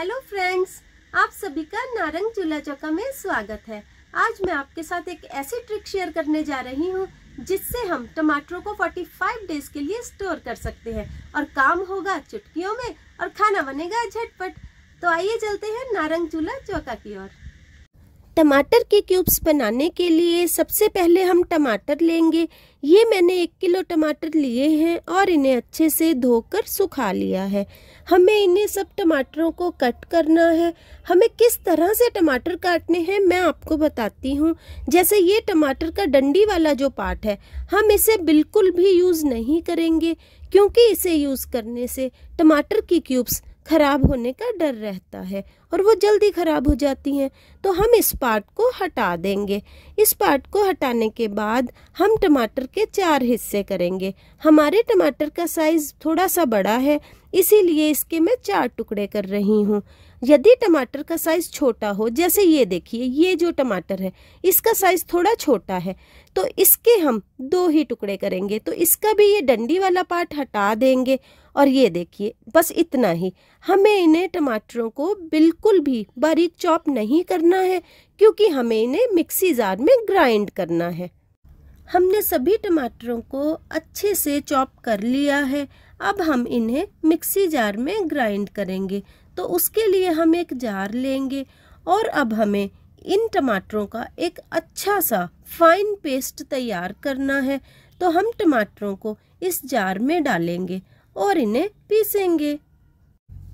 hello friends आप सभी का नारंग चूल्हा चौका में स्वागत है आज मैं आपके साथ एक ऐसी ट्रिक शेयर करने जा रही हूँ जिससे हम टमाटरों को 45 डेज के लिए स्टोर कर सकते हैं और काम होगा चुटकियों में और खाना बनेगा झटपट तो आइए चलते हैं नारंग चूल्हा चौका की ओर टमाटर के क्यूब्स बनाने के लिए सबसे पहले हम टमाटर लेंगे ये मैंने एक किलो टमाटर लिए हैं और इन्हें अच्छे से धोकर सुखा लिया है हमें इन्हें सब टमाटरों को कट करना है हमें किस तरह से टमाटर काटने हैं मैं आपको बताती हूँ जैसे ये टमाटर का डंडी वाला जो पार्ट है हम इसे बिल्कुल भी यूज़ नहीं करेंगे क्योंकि इसे यूज़ करने से टमाटर की क्यूब्स खराब होने का डर रहता है और वो जल्दी खराब हो जाती हैं तो हम इस पार्ट को हटा देंगे इस पार्ट को हटाने के बाद हम टमाटर के चार हिस्से करेंगे हमारे टमाटर का साइज़ थोड़ा सा बड़ा है इसीलिए इसके मैं चार टुकड़े कर रही हूँ यदि टमाटर का साइज़ छोटा हो जैसे ये देखिए ये जो टमाटर है इसका साइज़ थोड़ा छोटा है तो इसके हम दो ही टुकड़े करेंगे तो इसका भी ये डंडी वाला पार्ट हटा देंगे और ये देखिए बस इतना ही हमें इन्हें टमाटरों को बिल्कुल भी बारीक चॉप नहीं करना है क्योंकि हमें इन्हें मिक्सी जार में ग्राइंड करना है हमने सभी टमाटरों को अच्छे से चॉप कर लिया है अब हम इन्हें मिक्सी जार में ग्राइंड करेंगे तो उसके लिए हम एक जार लेंगे और अब हमें इन टमाटरों का एक अच्छा सा फाइन पेस्ट तैयार करना है तो हम टमाटरों को इस जार में डालेंगे और इन्हें पीसेंगे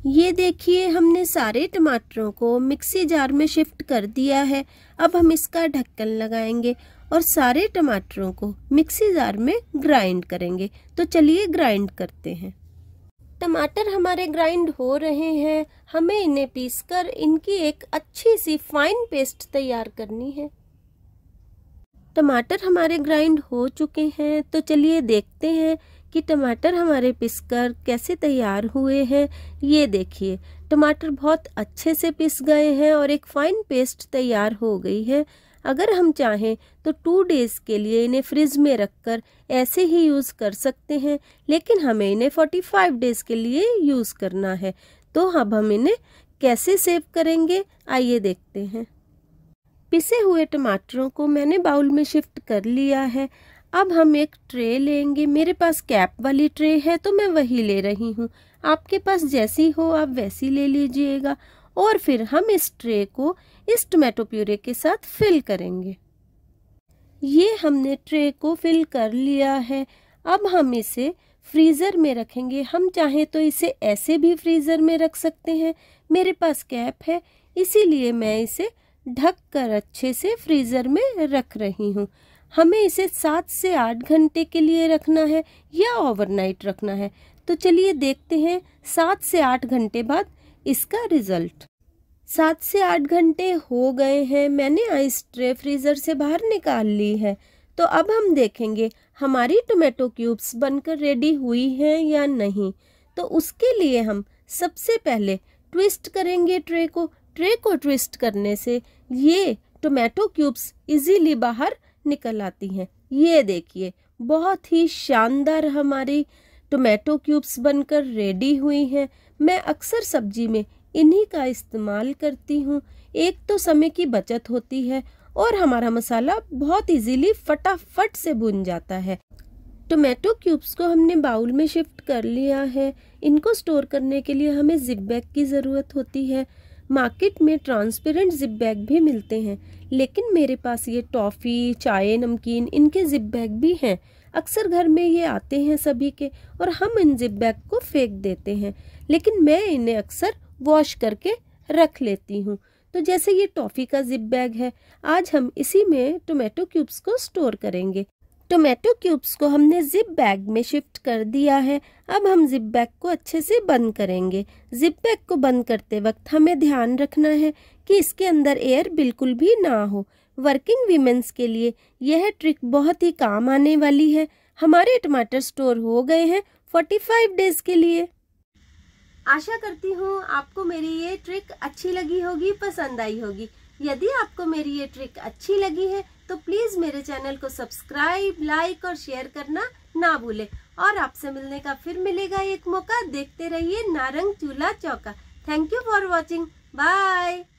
ये देखिए हमने सारे टमाटरों को मिक्सी जार में शिफ्ट कर दिया है अब हम इसका ढक्कन लगाएंगे और सारे टमाटरों को मिक्सी जार में ग्राइंड करेंगे तो चलिए ग्राइंड करते हैं टमाटर हमारे ग्राइंड हो रहे हैं हमें इन्हें पीसकर इनकी एक अच्छी सी फाइन पेस्ट तैयार करनी है टमाटर हमारे ग्राइंड हो चुके हैं तो चलिए देखते हैं कि टमाटर हमारे पिसकर कैसे तैयार हुए हैं ये देखिए टमाटर बहुत अच्छे से पिस गए हैं और एक फ़ाइन पेस्ट तैयार हो गई है अगर हम चाहें तो टू डेज़ के लिए इन्हें फ्रिज में रखकर ऐसे ही यूज़ कर सकते हैं लेकिन हमें इन्हें 45 डेज़ के लिए यूज़ करना है तो अब हम इन्हें कैसे सेव करेंगे आइए देखते हैं पिसे हुए टमाटरों को मैंने बाउल में शिफ्ट कर लिया है अब हम एक ट्रे लेंगे मेरे पास कैप वाली ट्रे है तो मैं वही ले रही हूँ आपके पास जैसी हो आप वैसी ले लीजिएगा और फिर हम इस ट्रे को इस टोमेटो प्यूरे के साथ फिल करेंगे ये हमने ट्रे को फिल कर लिया है अब हम इसे फ्रीज़र में रखेंगे हम चाहें तो इसे ऐसे भी फ्रीज़र में रख सकते हैं मेरे पास कैप है इसीलिए मैं इसे ढक कर अच्छे से फ्रीज़र में रख रही हूँ हमें इसे सात से आठ घंटे के लिए रखना है या ओवरनाइट रखना है तो चलिए देखते हैं सात से आठ घंटे बाद इसका रिजल्ट सात से आठ घंटे हो गए हैं मैंने आइस ट्रे फ्रीज़र से बाहर निकाल ली है तो अब हम देखेंगे हमारी टोमेटो क्यूब्स बनकर रेडी हुई हैं या नहीं तो उसके लिए हम सबसे पहले ट्विस्ट करेंगे ट्रे को ट्रे को ट्विस्ट करने से ये टोमेटो क्यूब्स इजीली बाहर निकल आती हैं ये देखिए बहुत ही शानदार हमारी टोमेटो क्यूब्स बनकर रेडी हुई हैं मैं अक्सर सब्जी में इन्हीं का इस्तेमाल करती हूँ एक तो समय की बचत होती है और हमारा मसाला बहुत इजीली फटाफट से भुन जाता है टोमेटो क्यूब्स को हमने बाउल में शिफ्ट कर लिया है इनको स्टोर करने के लिए हमें जिप बैग की ज़रूरत होती है मार्केट में ट्रांसपेरेंट जिप बैग भी मिलते हैं लेकिन मेरे पास ये टॉफ़ी चाय नमकीन इनके जिप बैग भी हैं अक्सर घर में ये आते हैं सभी के और हम इन जिप बैग को फेंक देते हैं लेकिन मैं इन्हें अक्सर वॉश करके रख लेती हूँ तो जैसे ये टॉफ़ी का जिप बैग है आज हम इसी में टोमेटो क्यूब्स को स्टोर करेंगे टोमेटो क्यूब्स को हमने जिप बैग में शिफ्ट कर दिया है अब हम जिप बैग को अच्छे से बंद करेंगे जिप बैग को बंद करते वक्त हमें ध्यान रखना है कि इसके अंदर एयर बिल्कुल भी ना हो वर्किंग वीमेंस के लिए यह ट्रिक बहुत ही काम आने वाली है हमारे टमाटर स्टोर हो गए हैं 45 डेज के लिए आशा करती हूँ आपको मेरी ये ट्रिक अच्छी लगी होगी पसंद आई होगी यदि आपको मेरी ये ट्रिक अच्छी लगी है तो प्लीज़ मेरे चैनल को सब्सक्राइब लाइक और शेयर करना ना भूले और आपसे मिलने का फिर मिलेगा एक मौका देखते रहिए नारंग चूल्हा चौका thank you for watching bye